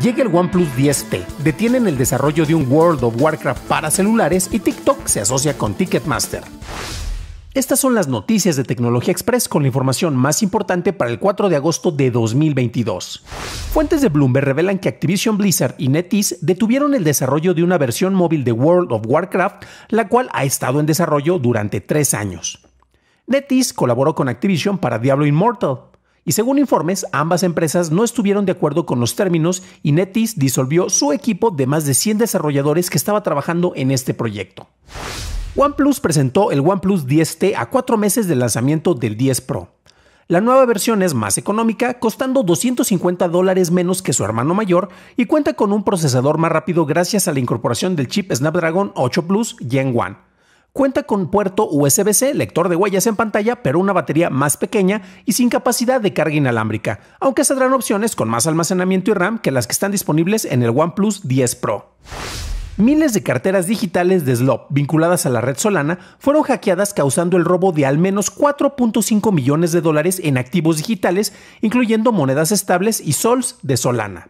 Llega el OnePlus 10T, detienen el desarrollo de un World of Warcraft para celulares y TikTok se asocia con Ticketmaster. Estas son las noticias de Tecnología Express con la información más importante para el 4 de agosto de 2022. Fuentes de Bloomberg revelan que Activision Blizzard y NetEase detuvieron el desarrollo de una versión móvil de World of Warcraft, la cual ha estado en desarrollo durante tres años. NetEase colaboró con Activision para Diablo Immortal, y según informes, ambas empresas no estuvieron de acuerdo con los términos y Netis disolvió su equipo de más de 100 desarrolladores que estaba trabajando en este proyecto. OnePlus presentó el OnePlus 10T a cuatro meses del lanzamiento del 10 Pro. La nueva versión es más económica, costando 250 dólares menos que su hermano mayor y cuenta con un procesador más rápido gracias a la incorporación del chip Snapdragon 8 Plus Gen 1. Cuenta con puerto USB-C, lector de huellas en pantalla, pero una batería más pequeña y sin capacidad de carga inalámbrica, aunque saldrán opciones con más almacenamiento y RAM que las que están disponibles en el OnePlus 10 Pro. Miles de carteras digitales de Slop vinculadas a la red Solana fueron hackeadas causando el robo de al menos 4.5 millones de dólares en activos digitales, incluyendo monedas estables y sols de Solana.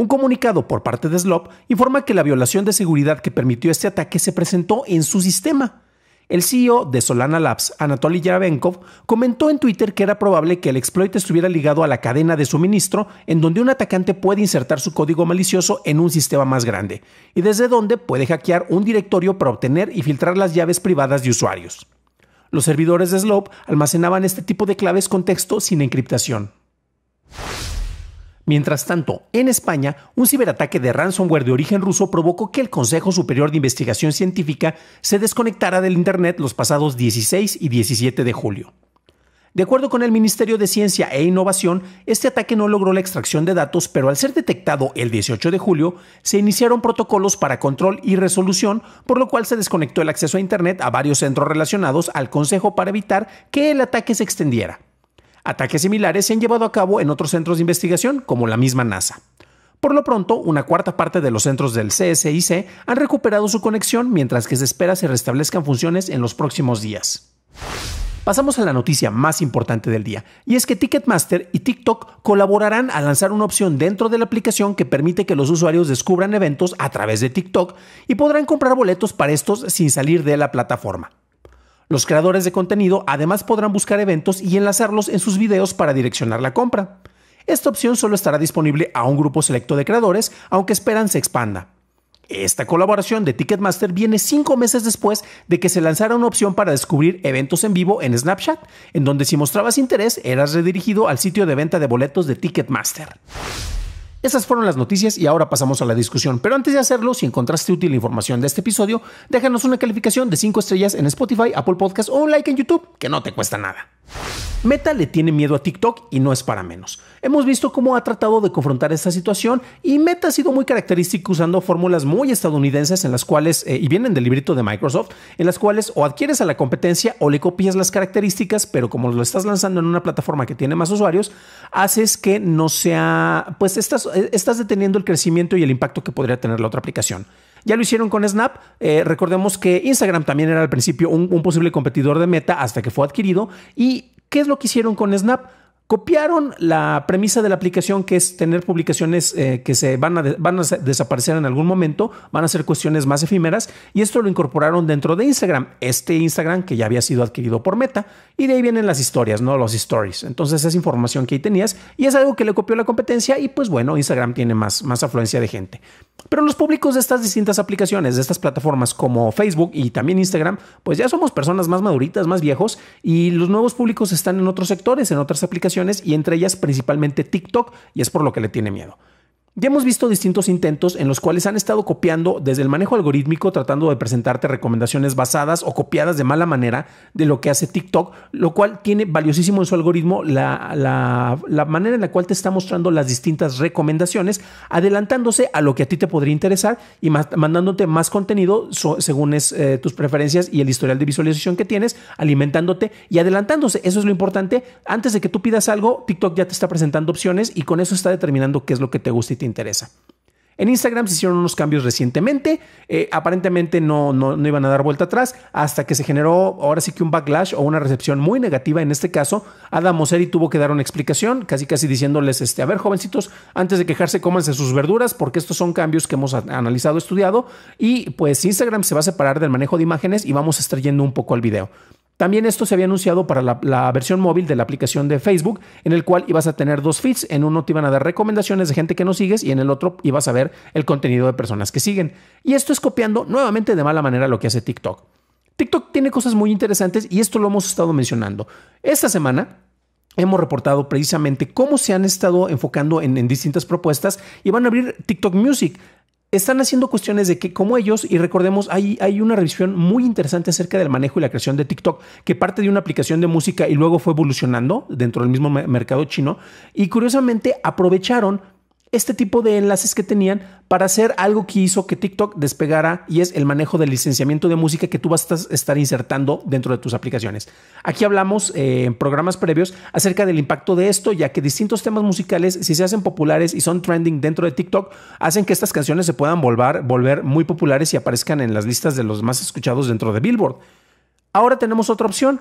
Un comunicado por parte de Slop informa que la violación de seguridad que permitió este ataque se presentó en su sistema. El CEO de Solana Labs, Anatoly Yarabenkov, comentó en Twitter que era probable que el exploit estuviera ligado a la cadena de suministro, en donde un atacante puede insertar su código malicioso en un sistema más grande, y desde donde puede hackear un directorio para obtener y filtrar las llaves privadas de usuarios. Los servidores de Slope almacenaban este tipo de claves con texto sin encriptación. Mientras tanto, en España, un ciberataque de ransomware de origen ruso provocó que el Consejo Superior de Investigación Científica se desconectara del Internet los pasados 16 y 17 de julio. De acuerdo con el Ministerio de Ciencia e Innovación, este ataque no logró la extracción de datos, pero al ser detectado el 18 de julio, se iniciaron protocolos para control y resolución, por lo cual se desconectó el acceso a Internet a varios centros relacionados al Consejo para evitar que el ataque se extendiera. Ataques similares se han llevado a cabo en otros centros de investigación, como la misma NASA. Por lo pronto, una cuarta parte de los centros del CSIC han recuperado su conexión mientras que se espera se restablezcan funciones en los próximos días. Pasamos a la noticia más importante del día, y es que Ticketmaster y TikTok colaborarán a lanzar una opción dentro de la aplicación que permite que los usuarios descubran eventos a través de TikTok y podrán comprar boletos para estos sin salir de la plataforma. Los creadores de contenido además podrán buscar eventos y enlazarlos en sus videos para direccionar la compra. Esta opción solo estará disponible a un grupo selecto de creadores, aunque esperan se expanda. Esta colaboración de Ticketmaster viene cinco meses después de que se lanzara una opción para descubrir eventos en vivo en Snapchat, en donde si mostrabas interés eras redirigido al sitio de venta de boletos de Ticketmaster. Esas fueron las noticias y ahora pasamos a la discusión. Pero antes de hacerlo, si encontraste útil la información de este episodio, déjanos una calificación de 5 estrellas en Spotify, Apple Podcast o un like en YouTube, que no te cuesta nada. Meta le tiene miedo a TikTok y no es para menos. Hemos visto cómo ha tratado de confrontar esta situación y Meta ha sido muy característico usando fórmulas muy estadounidenses en las cuales, eh, y vienen del librito de Microsoft, en las cuales o adquieres a la competencia o le copias las características, pero como lo estás lanzando en una plataforma que tiene más usuarios, haces que no sea, pues estás, eh, deteniendo el crecimiento y el impacto que podría tener la otra aplicación. Ya lo hicieron con Snap. Eh, recordemos que Instagram también era al principio un, un, posible competidor de Meta hasta que fue adquirido y ¿Qué es lo que hicieron con Snap? copiaron la premisa de la aplicación que es tener publicaciones eh, que se van a, van a desaparecer en algún momento, van a ser cuestiones más efímeras y esto lo incorporaron dentro de Instagram, este Instagram que ya había sido adquirido por Meta y de ahí vienen las historias, no los stories. Entonces esa información que ahí tenías y es algo que le copió la competencia y pues bueno, Instagram tiene más, más afluencia de gente. Pero los públicos de estas distintas aplicaciones, de estas plataformas como Facebook y también Instagram, pues ya somos personas más maduritas, más viejos y los nuevos públicos están en otros sectores, en otras aplicaciones y entre ellas principalmente TikTok y es por lo que le tiene miedo. Ya hemos visto distintos intentos en los cuales han estado copiando desde el manejo algorítmico tratando de presentarte recomendaciones basadas o copiadas de mala manera de lo que hace TikTok, lo cual tiene valiosísimo en su algoritmo la, manera en la cual te está mostrando las distintas recomendaciones, adelantándose a lo que a ti te podría interesar y mandándote más contenido según es, eh, tus preferencias y el historial de visualización que tienes, alimentándote y adelantándose. Eso es lo importante. Antes de que tú pidas algo, TikTok ya te está presentando opciones y con eso está determinando qué es lo que te gusta te interesa. En Instagram se hicieron unos cambios recientemente. Eh, aparentemente no, no, iban a dar vuelta atrás hasta que se generó ahora sí que un backlash o una recepción muy negativa. En este caso, Adam Mosseri tuvo que dar una explicación, casi casi diciéndoles, este, a ver, jovencitos, antes de quejarse, cómanse sus verduras porque estos son cambios que hemos analizado, estudiado. Y pues Instagram se va a separar del manejo de imágenes y vamos a estar yendo un poco al video. También esto se había anunciado para la, versión móvil de la aplicación de Facebook, en el cual ibas a tener dos feeds. En uno te iban a dar recomendaciones de gente que no sigues y en el otro ibas a ver el contenido de personas que siguen. Y esto es copiando nuevamente de mala manera lo que hace TikTok. TikTok tiene cosas muy interesantes y esto lo hemos estado mencionando. Esta semana hemos reportado precisamente cómo se han estado enfocando en, distintas propuestas y van a abrir TikTok Music están haciendo cuestiones de que como ellos, y recordemos, hay, hay una revisión muy interesante acerca del manejo y la creación de TikTok, que parte de una aplicación de música y luego fue evolucionando dentro del mismo mercado chino, y curiosamente aprovecharon este tipo de enlaces que tenían para hacer algo que hizo que TikTok despegara y es el manejo del licenciamiento de música que tú vas a estar insertando dentro de tus aplicaciones. Aquí hablamos eh, en programas previos acerca del impacto de esto, ya que distintos temas musicales, si se hacen populares y son trending dentro de TikTok, hacen que estas canciones se puedan volver muy populares y aparezcan en las listas de los más escuchados dentro de Billboard. Ahora tenemos otra opción,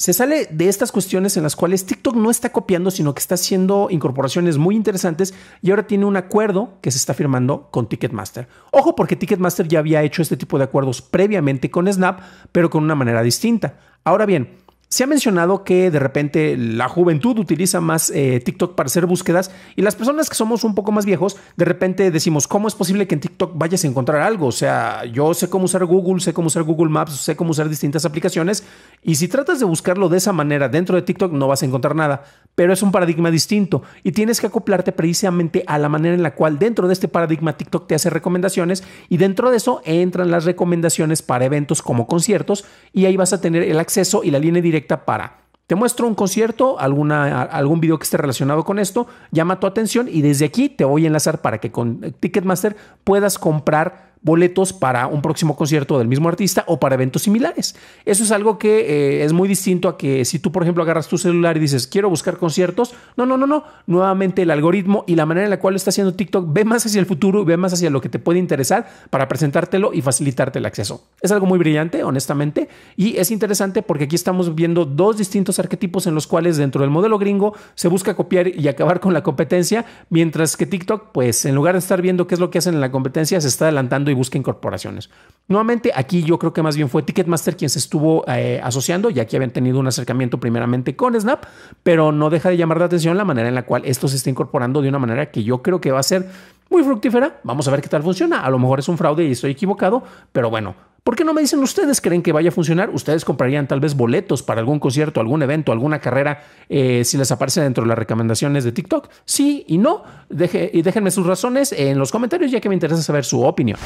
se sale de estas cuestiones en las cuales TikTok no está copiando, sino que está haciendo incorporaciones muy interesantes y ahora tiene un acuerdo que se está firmando con Ticketmaster. Ojo porque Ticketmaster ya había hecho este tipo de acuerdos previamente con Snap, pero con una manera distinta. Ahora bien, se ha mencionado que de repente la juventud utiliza más eh, TikTok para hacer búsquedas y las personas que somos un poco más viejos, de repente decimos, ¿cómo es posible que en TikTok vayas a encontrar algo? O sea, yo sé cómo usar Google, sé cómo usar Google Maps, sé cómo usar distintas aplicaciones y si tratas de buscarlo de esa manera dentro de TikTok no vas a encontrar nada, pero es un paradigma distinto y tienes que acoplarte precisamente a la manera en la cual dentro de este paradigma TikTok te hace recomendaciones y dentro de eso entran las recomendaciones para eventos como conciertos y ahí vas a tener el acceso y la línea directa para te muestro un concierto, alguna, algún video que esté relacionado con esto, llama tu atención y desde aquí te voy a enlazar para que con Ticketmaster puedas comprar boletos para un próximo concierto del mismo artista o para eventos similares. Eso es algo que eh, es muy distinto a que si tú, por ejemplo, agarras tu celular y dices, quiero buscar conciertos. No, no, no, no. Nuevamente el algoritmo y la manera en la cual lo está haciendo TikTok ve más hacia el futuro, ve más hacia lo que te puede interesar para presentártelo y facilitarte el acceso. Es algo muy brillante, honestamente, y es interesante porque aquí estamos viendo dos distintos arquetipos en los cuales dentro del modelo gringo se busca copiar y acabar con la competencia, mientras que TikTok, pues en lugar de estar viendo qué es lo que hacen en la competencia, se está adelantando y busca incorporaciones. Nuevamente, aquí yo creo que más bien fue Ticketmaster quien se estuvo eh, asociando, ya que habían tenido un acercamiento primeramente con Snap, pero no deja de llamar la atención la manera en la cual esto se está incorporando de una manera que yo creo que va a ser muy fructífera. Vamos a ver qué tal funciona. A lo mejor es un fraude y estoy equivocado, pero bueno, ¿Por qué no me dicen ustedes creen que vaya a funcionar? Ustedes comprarían tal vez boletos para algún concierto, algún evento, alguna carrera, eh, si les aparece dentro de las recomendaciones de TikTok. Sí y no. Deje, y déjenme sus razones en los comentarios, ya que me interesa saber su opinión.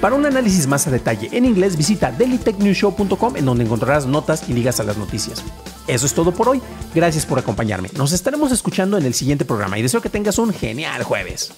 Para un análisis más a detalle en inglés, visita dailytechnewshow.com en donde encontrarás notas y digas a las noticias. Eso es todo por hoy. Gracias por acompañarme. Nos estaremos escuchando en el siguiente programa y deseo que tengas un genial jueves.